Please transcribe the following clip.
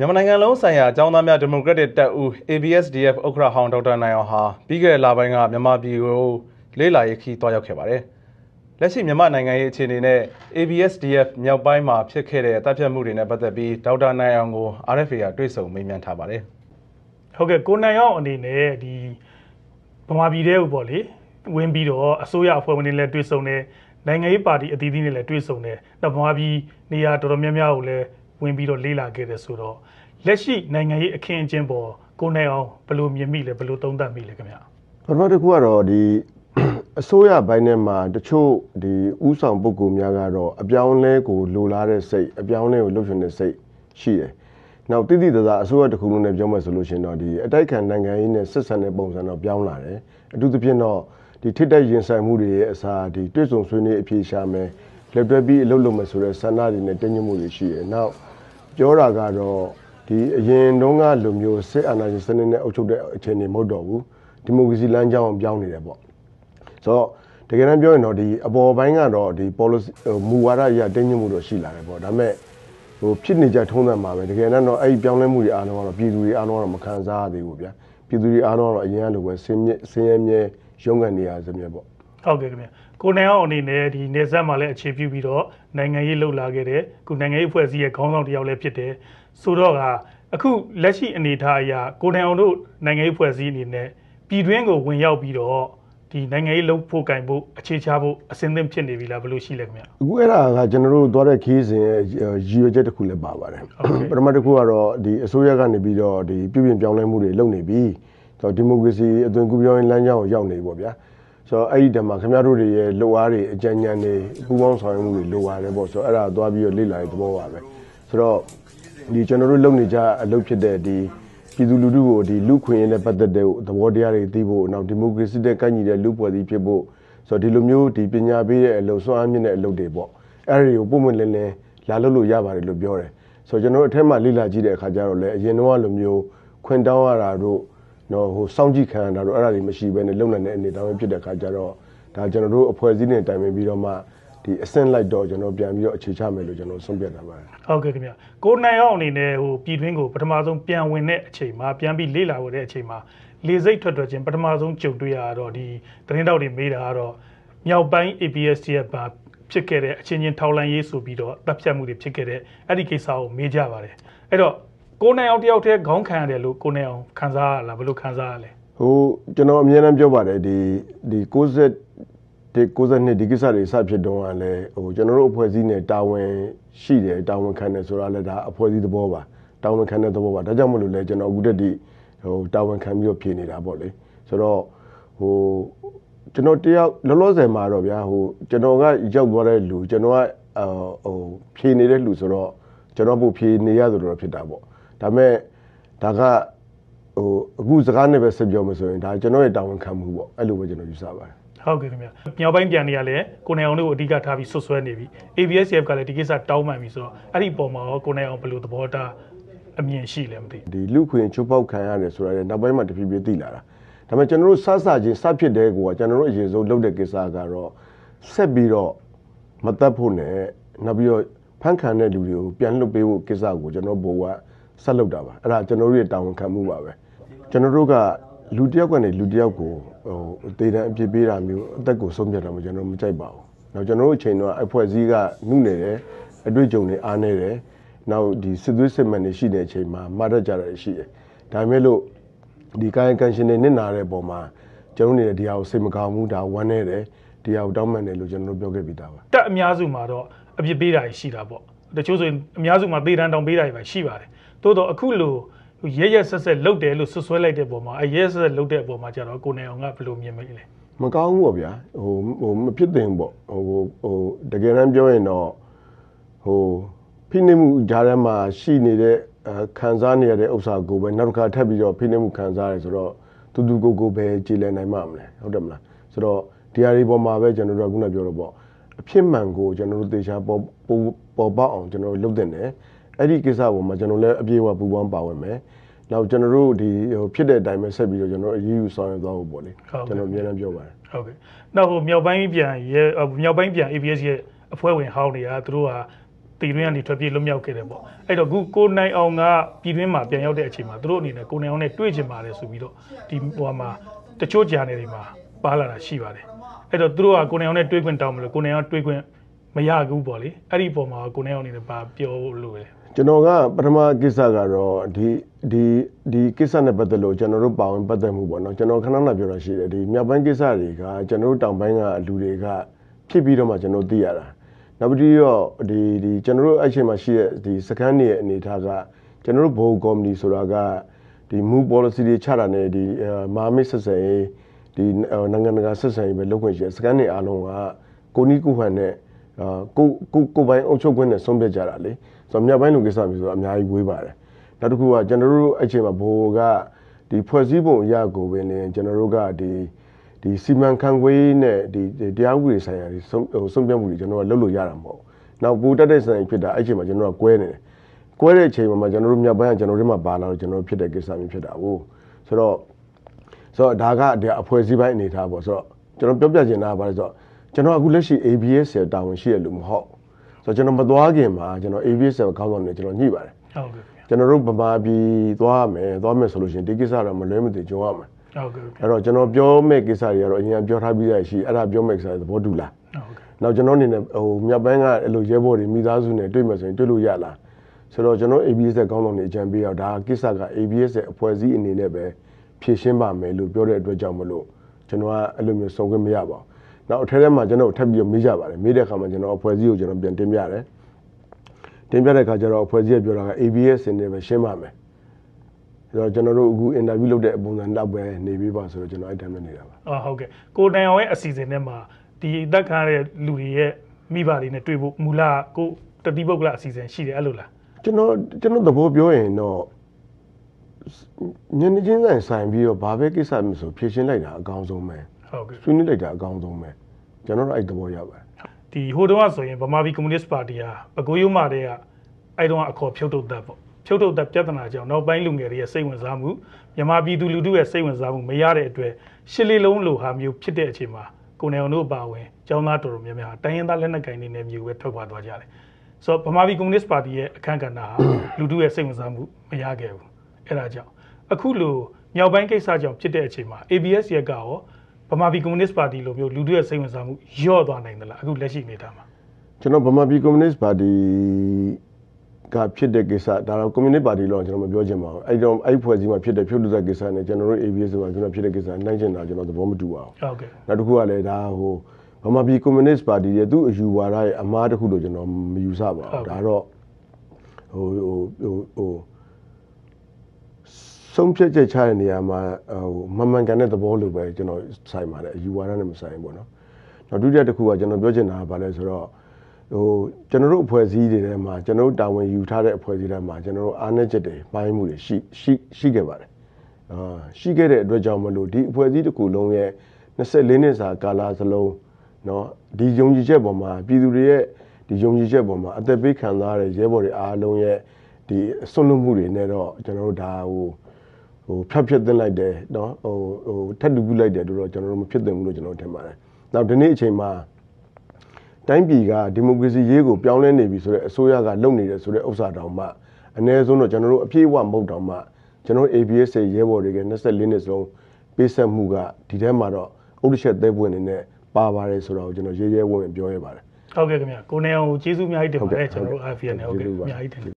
မြန်မာနိုင်ငံလုံးဆိုင်ရာအကြောင်းသားများဒီမိုကရက်တစ်တပ်ဦး ABSDF ဥက္ကရာဟောင်းဒေါက်တာနိုင်အောင်ဟာပြီးခဲ့တဲ့လပိုင်းကမြန်မာပြည်ကိုလေးလာရေးခီးတွားရောက်ခဲ့ပါတယ်။လက်ရှိမြန်မာနိုင်ငံရဲ့အခြေအနေနဲ့ ABSDF မြောက်ပိုင်းမှာဖြစ်ခဲ့တဲ့တပ်ဖြတ်မှုတွေနဲ့ပတ်သက်ပြီးဒေါက်တာနိုင်အောင်ကို RFA ကတွေ့ဆုံမေးမြန်းထားပါတယ်။ဟုတ်ကဲ့ကိုနိုင်အောင်အနေနဲ့ဒီဗမာပြည်တဲ့ဥပေါ့လေဝင်ပြီးတော့အစိုးရအဖွဲ့ဝင်တွေလည်းတွေ့ဆုံတယ်နိုင်ငံရေးပါတီအသီးသီးတွေလည်းတွေ့ဆုံတယ်။နောက်ဗမာပြည်နေရာတော်တော်များများကိုလည်းဝင်ပြီးတော့လေးလာခဲ့တယ်ဆိုတော့လက်ရှိနိုင်ငံရေးအခင်းအကျင်းပေါ်ကိုနိုင်အောင်ဘယ်လိုမြင်မိလဲဘယ်လိုသုံးသပ်မိလဲခင်ဗျပထမတစ်ခုကတော့ဒီအစိုးရဘိုင်းထဲမှာ တချို့ဒီဥဆောင်ပုဂ္ဂိုလ်များကတော့အပြောင်းလဲကိုလိုလားတဲ့စိတ်အပြောင်းလဲကိုလှုပ်ရှင်တဲ့စိတ်ရှိတယ်။နောက်တိတိတသာအစိုးရတစ်ခုလုံးနဲ့ပြောမယ်ဆိုလို့ရှင်တော့ဒီအတိုက်ခံနိုင်ငံရေးနဲ့ဆက်ဆံတဲ့ပုံစံတော့ပြောင်းလာတယ်။အထူးသဖြင့်တော့ဒီထိတိုက်ရင်ဆိုင်မှုတွေရဲ့အစားဒီတွေ့ဆုံဆွေးနွေးအဖြေရှာမယ်လက်တွဲပြီးအလုပ်လုပ်မယ်ဆိုတဲ့ဆန္ဒတွေနဲ့တင်းကျပ်မှုတွေရှိတယ်။နောက်ပြောတာကတော့ဒီအရင်တုန်းကလိုမျိုးစစ်အာဏာရှင်စနစ်နဲ့အုပ်ချုပ်တဲ့အခြေအနေမဟုတ်တော့ဘူးဒီမိုကရေစီလမ်းကြောင်းပြောင်းနေတယ်ပေါ့ဆိုတော့တကယ်တမ်းပြောရင်တော့ဒီအပေါ်ပိုင်းကတော့ဒီ policy မူဝါဒရတင်းညွှန်မှုတော့ရှိလာတယ်ပေါ့ဒါပေမဲ့ဟိုဖြစ်နေကြထုံးတယ်မှာပဲတကယ်တမ်းတော့အဲ့ဒီပြောင်းလဲမှုတွေအားလုံးကတော့ပြည်သူတွေအားလုံးကတော့မခံစားရသေးဘူးဗျာပြည်သူတွေအားလုံးကတော့အရင်ကလိုပဲဆင်းရဲဆင်းရဲမြဲရုန်းကန်နေရစမြဲပေါ့ဟုတ်ကဲ့ခင်ဗျာကိုနိုင်အောင်အနေနဲ့ဒီနေဆက်မှာလည်းအခြေပြုပြီးတော့နိုင်ငံရေးလှုပ်လာခဲ့တယ်ခုနိုင်ငံရေးဖွဲ့စည်းရဲ့ခေါင်းဆောင်တစ်ယောက်လည်းဖြစ်တယ်ဆိုတော့ကအခုလက်ရှိအနေအထားအရကိုတိုင်အောင်တို့နိုင်ငံရေးဖွဲ့စည်းအနေနဲ့ပြည်တွင်းကိုဝင်ရောက်ပြီးတော့ဒီနိုင်ငံရေးလုပ်ဖို့ကင်ဖို့အခြေချဖို့အစဉ်သင့်ဖြစ်နေပြီလားဘယ်လိုရှိလဲခင်ဗျအခုအဲ့ဒါကကျွန်တော်တို့သွားတဲ့ခီးစဉ်ရဲ့ရည်ရွယ်ချက်တစ်ခုလည်းပါပါတယ်ပထမတစ်ခုကတော့ဒီအစိုးရကနေပြီးတော့ဒီပြုပြင်ပြောင်းလဲမှုတွေလုပ်နေပြီဆိုတော့ဒီမိုကရေစီအသွင်ကူးပြောင်းရေးလမ်းကြောင်းကိုရောက်နေပြီပေါ့ဗျာဆိုတော့အဲ့ဒီတမှာခင်ဗျားတို့တွေရဲ့လိုအားတွေအကြံဉာဏ်တွေပူးပေါင်းဆောင်ရွက်မှုတွေလိုအားတယ်ပေါ့ဆိုတော့အဲ့ဒါသွားပြီးတော့လေ့လာရေးသဘောပါပဲဆိုတော့ဒီကျွန်တော်တို့လုပ်နေကြအလုပ်ဖြစ်တဲ့ဒီပြည်သူလူထုကိုဒီလူခွင့်ရင်းနဲ့ပတ်သက်တဲ့သဘောတရားတွေသိဖို့နောက်ဒီမိုကရေစီတဲ့ကန့်ညီတဲ့လူပွဲစည်းဖြစ်ဖို့ဆိုတော့ဒီလိုမျိုးဒီပညာပေးတဲ့အလုပ်စွမ်းအားမြင့်တဲ့အလုပ်တွေပေါ့အဲ့ဒီကိုပုံမှန်လင်းလင်းလာလုပ်လို့ရပါတယ်လို့ပြောတယ်ဆိုတော့ကျွန်တော်တို့အထက်မှလေ့လာကြည့်တဲ့အခါကျတော့လေအရင်တော့လိုမျိုးခွင့်တောင်းရတာတို့နော်ဟိုစောင့်ကြည့်ခံရတာတို့အဲ့ဒါတွေမရှိဘဲနဲ့လုံနိုင်တဲ့အနေအထားပဲဖြစ်တဲ့အခါကျတော့ဒါကျွန်တော်တို့အဖွဲ့အစည်းနဲ့တိုင်ပင်ပြီးတော့မှဒီအဆင့်လိုက်တော့ကျွန်တော်ပြန်ပြီးတော့အခြေချမယ်လို့ကျွန်တော်ဆုံးဖြတ်ထားပါတယ်ဟုတ်ကဲ့ခင်ဗျာကိုနိုင်အောင်အနေနဲ့ဟိုပြည်တွင်းကိုပထမဆုံးပြန်ဝင်တဲ့အချိန်မှာပြန်ပြီးလေ့လာရတဲ့အချိန်မှာလေစိတ်ထွက်ထွက်ချင်းပထမဆုံးကြုံတွေ့ရတော့ဒီသတင်းတောက်တွေမေးတာကတော့မြောက်ပိုင်း APST ရဲ့ဘာဖြစ်ခဲ့တဲ့အချင်းချင်းထောက်လန်းရေးဆိုပြီးတော့တပ်ဖြတ်မှုတွေဖြစ်ခဲ့တဲ့အဲ့ဒီကိစ္စကိုမေးကြပါတယ်အဲ့တော့ကိုနိုင်အောင်တယောက်တည်းခေါင်းခံရတယ်လို့ကိုနိုင်အောင်ခံစားရလားဘယ်လိုခံစားရလဲဟိုကျွန်တော်အများအားပြောပါတယ်ဒီဒီ60 92ဒီကိစ္စတွေစဖြစ်တုန်းကလည်းဟိုကျွန်တော်တို့အဖွဲ့အစည်းနဲ့တာဝန်ရှိတယ်တာဝန်ခံတယ်ဆိုတာလည်းဒါအဖွဲ့အစည်းသဘောပါတာဝန်ခံတဲ့သဘောပါဒါကြောင့်မလို့လဲကျွန်တော်အခုတက်ဒီဟိုတာဝန်ခံပြီးတော့ဖြေနေတာပေါ့လေဆိုတော့ဟိုကျွန်တော်တယောက်လောလောဆယ်မှာတော့ဗျာဟိုကျွန်တော်ကရောက်သွားတဲ့လူကျွန်တော်ကဟိုဖြေနေတဲ့လူဆိုတော့ကျွန်တော်ပို့ဖြေနေရဆိုတော့ဖြစ်တာပေါ့ဒါမဲ့ဒါကဟိုအခုစကားနဲ့ပဲဆက်ပြောမှဆိုရင်ဒါကျွန်တော်ရဲ့တာဝန်ခံမှုပေါ့အဲ့လိုပဲကျွန်တော်ယူဆပါတယ်ဟုတ်ကဲ့ခင်ဗျာမြောက်ပိုင်းပြန်နေရလဲကိုနေအောင်တို့အဓိကထားပြီးဆွဆွဲနေပြီ ABSF ကလည်းဒီကိစ္စတောင်းပန်ပြီဆိုတော့အဲ့ဒီပုံမှာရောကိုနေအောင်ဘယ်လိုသဘောထားအမြင်ရှိလဲမသိဒီလူခွေချိုးပေါက်ခံရတယ်ဆိုတာလည်းနောက်ပိုင်းမှာတဖြည်းဖြည်းသိလာတာဒါပေမဲ့ကျွန်တော်တို့စစချင်းစဖြစ်တဲ့ကောကျွန်တော်တို့အရင်ဆုံးလုပ်တဲ့ကိစ္စကတော့ဆက်ပြီးတော့မတတ်ဖို့နဲ့နောက်ပြီးတော့ဖန်ခံတဲ့လူတွေကိုပြန်လွတ်ပေးဖို့ကိစ္စကိုကျွန်တော်ဘိုးကဆက်လုပ်တာပါအဲ့ဒါကျွန်တော်တို့ရဲ့တာဝန်ခံမှုပါပဲကျွန်တော်တို့ကလူတယောက်ကနေလူတယောက်ကိုဟိုအသေးတန်းအပြစ်ပေးတာမျိုးအသက်ကိုဆုံးဖြတ်တာမျိုးကျွန်တော်မကြိုက်ပါဘူး။နောက်ကျွန်တော်တို့အချိန်တော့အဖွဲ့စည်းကနှုတ်နေတယ်အတွေ့အကြုံတွေအားနေတယ်။နောက်ဒီစစ်သွေးစစ်မှန်တွေရှိတဲ့အချိန်မှာမှားတတ်ကြတာရှိတယ်။ဒါပေမဲ့လို့ဒီကာယကံရှင်တွေနစ်နာတဲ့ပုံမှာကျွန်တော်နေတဲ့ဒီဟာကိုစိတ်မကောင်းဘူးဒါဝမ်းနေတယ်ဒီဟာကိုတောင်းပန်တယ်လို့ကျွန်တော်တို့ပြောခဲ့ပြီးသားပါ။တက်အများစုမှာတော့အပြစ်ပေးတာရှိတာပေါ့။တချို့ဆိုရင်အများစုမှာပေးတန်းတောင်းပေးတာတွေပဲရှိပါတယ်။သို့တော့အခုလို့ရဲရဲဆက်ဆက်လှုပ်တယ်လို့ဆွဆွဲလိုက်တဲ့ပုံမှာအဲရဲဆက်ဆက်လှုပ်တဲ့ပုံမှာကျတော့ကိုနေအောင်ကဘယ်လိုမြင်မိလဲမကောင်းဘူးပေါ့ဗျာဟိုဟိုမဖြစ်သင့်ပေါ့ဟိုဟိုတကယ်တမ်းပြောရင်တော့ဟိုဖိနှိပ်မှုဂျာထဲမှာရှိနေတဲ့ခံစားနေရတဲ့ဥစ္စာကိုပဲနောက်တစ်ခါထပ်ပြီးတော့ဖိနှိပ်မှုခံစားရတယ်ဆိုတော့တူတူကိုကိုပဲကြည်လည်နိုင်မှာမလဲဟုတ်တယ်မလားဆိုတော့ဒီအရေးပေါ်မှာပဲကျွန်တော်တို့ကခုနပြောတော့ပေါ့အဖြစ်မှန်ကိုကျွန်တော်တို့သေချာပေါ်ပေါ်ပေါက်အောင်ကျွန်တော်တို့လုပ်တင်တယ်အဲ့ဒီကိစ္စပေါ်မှာကျွန်တော်လည်းအပြေအဝပူပေါင်းပါဝင်မယ်နောက်ကျွန်တော်တို့ဒီဟိုဖြစ်တဲ့အတိုင်းပဲဆက်ပြီးတော့ကျွန်တော်အရေးယူဆောင်ရွက်သွားဖို့ပေါ့လေကျွန်တော်အများနဲ့ပြောပါတယ်ဟုတ်ကဲ့နောက်ဟိုမြောက်ပိုင်းပြန်ရဲမြောက်ပိုင်းပြန် ABS ရဲ့အဖွဲ့ဝင်ဟောင်းတွေကသူတို့ဟာပြည်တွင်းကနေထွက်ပြေးလွတ်မြောက်ခဲ့တယ်ပေါ့အဲ့တော့ခုကိုနိုင်အောင်ကပြည်တွင်းမှာပြန်ရောက်တဲ့အချိန်မှာသူတို့အနေနဲ့ကိုနိုင်အောင်နဲ့တွေ့ချင်ပါတယ်ဆိုပြီးတော့ဒီဟိုမှာတချို့ကြာနေတွေမှာပါလာတာရှိပါတယ်အဲ့တော့သူတို့ကကိုနိုင်အောင်နဲ့တွေ့ခွင့်တောင်းမလို့ကိုနိုင်အောင်တွေ့ခွင့်မရဘူးပေါ့လေအဲ့ဒီပုံမှာကိုနိုင်အောင်အနေနဲ့ပါပြောလို့လေကျွန်တော်ကပထမကိစ္စကတော့ဒီဒီဒီကိစ္စနဲ့ပတ်သက်လို့ကျွန်တော်တို့ပါဝင်ပတ်သက်မှုပေါ့နော်ကျွန်တော်ခဏခဏပြောတာရှိတယ်ဒီမြောက်ပိုင်းကိစ္စတွေကကျွန်တော်တို့တောင်ပိုင်းကလူတွေကဖြစ်ပြီးတော့မှကျွန်တော်သိရတာနောက်ပြီးတော့ဒီဒီကျွန်တော်တို့အဲ့ချိန်မှာရှိတဲ့ဒီစကန်းနေရဲ့အနေအထားကကျွန်တော်တို့ဘိုကော်မတီဆိုတာကဒီ move policy တွေချတာနဲ့ဒီမာမစ်ဆက်ဆံရေးဒီနိုင်ငံတကာဆက်ဆံရေးပဲလုပ်ခွင့်ရှိတယ်စကန်းနေအားလုံးကကိုနီးကိုဟန်နဲ့အာကိုကိုကိုပိုင်းအုပ်ချုပ်ခွင့်နဲ့ဆုံးဖြတ်ကြတာလေဆိုတော့မြောက်ပိုင်းလူကိစ္စမျိုးဆိုတော့အများကြီးဝေးပါတယ်နောက်တစ်ခုကကျွန်တော်တို့အဲ့ချိန်မှာဘိုကဒီဖွဲ့စည်းပုံအရကိုပဲနေကျွန်တော်တို့ကဒီဒီစီမံခန့်ခွဲနဲ့ဒီတရားဥပဒေဆိုင်ရာဒီဆုံးဖြတ်မှုတွေကျွန်တော်ကလုပ်လို့ရတာမဟုတ်နောက်ဘူတက်တဲ့ဆိုင်ဖြစ်တာအဲ့ချိန်မှာကျွန်တော်ကကွဲနေတယ်ကွဲတဲ့အချိန်မှာကျွန်တော်တို့မြောက်ပိုင်းကကျွန်တော်တို့မှာပါလာတော့ကျွန်တော်ဖြစ်တဲ့ကိစ္စမျိုးဖြစ်တာဟုတ်ဆိုတော့ဆိုတော့ဒါကဒီအဖွဲ့စည်းပိုင်းအနေထားပေါ့ဆိုတော့ကျွန်တော်ပြောပြချင်တာကဘာလဲဆိုတော့ကျွန်တော်အခုလက်ရှိ ABS ဆယ်တာဝန်ရှိရလို့မဟုတ်ဆိုတော့ကျွန်တော်မသွားခင်မှာကျွန်တော် ABS ဆယ်ခေါင်းဆောင်နေကျွန်တော်ညှိပါတယ်ဟုတ်ကဲ့ကျွန်တော်တို့ဗမာပြည်သွားမယ်သွားမယ်ဆိုလို့ရှိရင်ဒီကိစ္စတော့မလွဲမသွေကြုံရမှာဟုတ်ကဲ့အဲ့တော့ကျွန်တော်ပြောမဲ့ကိစ္စတွေကတော့အရင်ပြောထားပြီးသားရှိအဲ့ဒါပြောမဲ့ကိစ္စတွေသဘောတူလားဟုတ်ကဲ့နောက်ကျွန်တော်အနေနဲ့ဟိုမြောက်ပိုင်းကအဲ့လိုရဲဘော်တွေမိသားစုနဲ့တွေ့မယ်ဆိုရင်တွေ့လို့ရလားဆိုတော့ကျွန်တော် ABS ရဲ့ကောင်းဆောင်နေအကြံပေးတော့ဒါကိစ္စက ABS ရဲ့အဖွဲ့အစည်းအနေနဲ့ပဲဖြည့်ရှင်းပါမယ်လို့ပြောတဲ့အတွက်ကြောင့်မလို့ကျွန်တော်ကအဲ့လိုမျိုးစုံခွင့်မရပါဘူးနောက်အထက်ထဲမှာကျွန်တော်ထပ်ပြီးမေးကြပါတယ်မေးတဲ့အခါမှာကျွန်တော်အဖွဲ့အစည်းကိုကျွန်တော်ပြန်တင်ပြရတယ်တင်ပြတဲ့အခါကျတော့အဖွဲ့အစည်းကပြောတာက ABS နဲ့ပဲရှင်းပါမယ်အဲ့တော့ကျွန်တော်တို့အခုအင်တာဗျူးလုပ်တဲ့ပုံစံတော့ပဲနေပြီးပါဆိုတော့ကျွန်တော်အဲ့တိုင်းပဲနေတာပါအော်ဟုတ်ကဲ့ကိုတန်အောင်ရဲ့အစီအစဉ်ထဲမှာဒီအသက်ခံရတဲ့လူတွေရဲ့မိဘတွေနဲ့တွေ့ဖို့မူလကိုတတိပုဂ္ဂလအစီအစဉ်ရှိတယ်အဲ့လိုလားကျွန်တော်ကျွန်တော်သဘောပြောရင်တော့ညနေချင်းဆိုင်ဆိုင်ပြီးတော့ဘာပဲကိစ္စမျိုးဆိုဖြည့်ရှင်းလိုက်တာအကောင်းဆုံးပဲဟုတ်ကဲ့ဆွေးနွေးလိုက်တာအကောင်းဆုံးပဲကျွန်တော်တို့အဲ့သဘောရပါတယ်ဒီဟိုတုန်းကဆိုရင်ဗမာပြည်ကွန်မြူနစ်ပါတီဟာပကိုးရုံးမာတဲ့ကအဲ့တုန်းကအခေါ်ဖြုတ်ထုတ်သက်ပေါ့ဖြုတ်ထုတ်သက်ပြဿနာကြောင့်နောက်ပိုင်းလူငယ်တွေရဲ့စိတ်ဝင်စားမှုမြန်မာပြည်သူလူထုရဲ့စိတ်ဝင်စားမှုမရတဲ့အတွက်ရှစ်လေးလုံးလိုဟာမျိုးဖြစ်တဲ့အချိန်မှာကိုနေအောင်တို့ပါဝင်ကျောင်းသားတော်တော်များများတိုင်းရင်းသားလက်နက်ကိုင်တွေနဲ့မျိုးပဲထွက်ခွာသွားကြတယ်ဆိုတော့ဗမာပြည်ကွန်မြူနစ်ပါတီရဲ့အခန့်ကဏ္ဍဟာလူထုရဲ့စိတ်ဝင်စားမှုမရခဲ့ဘူးအဲ့ဒါကြောင့်အခုလိုမြောက်ပိုင်းကိစ္စကြောင့်ဖြစ်တဲ့အချိန်မှာ ABS ရက်ကရောဗမာပြည်ကွန်မြူနစ်ပါတီလိုမျိုးလူထုရဲ့စိတ်ဝင်စားမှုညော့သွားနိုင်သလားအခုလက်ရှိအနေအထားမှာကျွန်တော်ဗမာပြည်ကွန်မြူနစ်ပါတီကဖြစ်တဲ့ကိစ္စဒါတော့ကွန်မြူနစ်ပါတီလို့ကျွန်တော်မပြောချင်ပါဘူးအဲ့တော့အဲ့ဖွဲ့စည်းမှာဖြစ်တဲ့ဖြုတ်လူသက်ကိစ္စနဲ့ကျွန်တော်တို့ ABS ဆိုတာကျွန်တော်ဖြစ်တဲ့ကိစ္စနိုင်ချင်တာကျွန်တော်သဘောမတူပါဘူးဟုတ်ကဲ့နောက်တစ်ခုကလည်းဒါဟိုဗမာပြည်ကွန်မြူနစ်ပါတီရဲ့သူ့အယူဝါဒရဲ့အမှားတစ်ခုလို့ကျွန်တော်မယူဆပါဘူးဒါတော့ဟိုဟိုဟိုဆုံးဖြတ်ချက်ချတဲ့နေရာမှာဟိုမမှန်ကန်တဲ့သဘောလိုပဲကျွန်တော်ဆိုင်ပါတယ်အယူဝါဒနဲ့မဆိုင်ဘူးပေါ့နော်။နောက်ဒုတိယတစ်ခုကကျွန်တော်ပြောချင်တာကဘာလဲဆိုတော့ဟိုကျွန်တော်တို့အဖွဲ့အစည်းတွေထဲမှာကျွန်တော်တို့တာဝန်ယူထားတဲ့အဖွဲ့အစည်းတွေမှာကျွန်တော်တို့အားနည်းချက်တွေပိုင်းမှုတွေရှိရှိရှိခဲ့ပါတယ်။အာရှိခဲ့တဲ့အတွက်ကြောင့်မလို့ဒီအဖွဲ့အစည်းတစ်ခုလုံးရဲ့24နှစ်စာကာလစလုံးเนาะဒီယုံကြည်ချက်ပေါ်မှာပြည်သူတွေရဲ့ဒီယုံကြည်ချက်ပေါ်မှာအသက်ပေးခံစားရတဲ့ရဲဘော်တွေအားလုံးရဲ့ဒီဆွန့်လွတ်မှုတွေနဲ့တော့ကျွန်တော်တို့ဒါဟိုဟိုဖြတ်ဖြတ်တင်လိုက်တယ်နော်ဟိုဟိုထတ်တူပြုလိုက်တယ်တို့တော့ကျွန်တော်တို့မဖြစ်သင့်ဘူးလို့ကျွန်တော်ထင်ပါတယ်။နောက်ဒီနေ့အချိန်မှာတိုင်းပြည်ကဒီမိုကရေစီရေးကိုပြောင်းလဲနေပြီဆိုတော့အစိုးရကလုပ်နေတယ်ဆိုတဲ့ဥစ္စာတောင်မှအ ਨੇ ဆုံးတော့ကျွန်တော်တို့အပြည့်အဝမဟုတ်တောင်မှကျွန်တော် ABS ရဲဘော်တွေက24နှစ်လုံးပေးဆက်မှုကဒီထဲမှာတော့ဥဒ္ဒချက်သဲပွင့်နေနဲ့ပါပါတယ်ဆိုတော့ကျွန်တော်ရေးရဲဝင်ပြောရပါတယ်ဟုတ်ကဲ့ခင်ဗျာကိုနေအောင်ကျေးဇူးအများကြီးတင်ပါတယ်ကျွန်တော်တို့ RFN နဲ့ဟုတ်ကဲ့အများကြီးတင်